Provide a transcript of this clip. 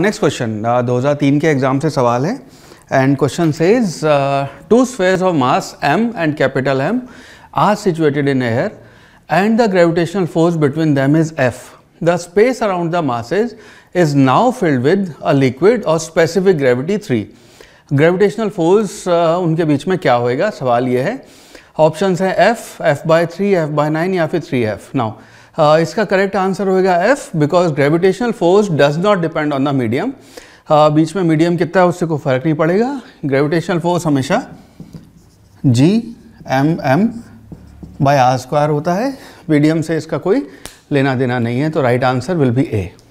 next uh, question uh, दो हज़ार तीन के एग्जाम से सवाल है एंड क्वेश्चन से is two spheres of mass m and capital M are situated in air and the gravitational force between them is F the space around the masses is now filled with a liquid और specific gravity three gravitational force उनके बीच में क्या होएगा सवाल ये है option हैं F F by three F by nine या फिर थ्री एफ नाउ इसका करेक्ट आंसर होगा F because gravitational force does not depend on the medium बीच में मीडियम कितना है उससे कोई फ़र्क नहीं पड़ेगा ग्रेविटेशनल फोर्स हमेशा G M M by R square होता है मीडियम से इसका कोई लेना देना नहीं है तो right answer will be A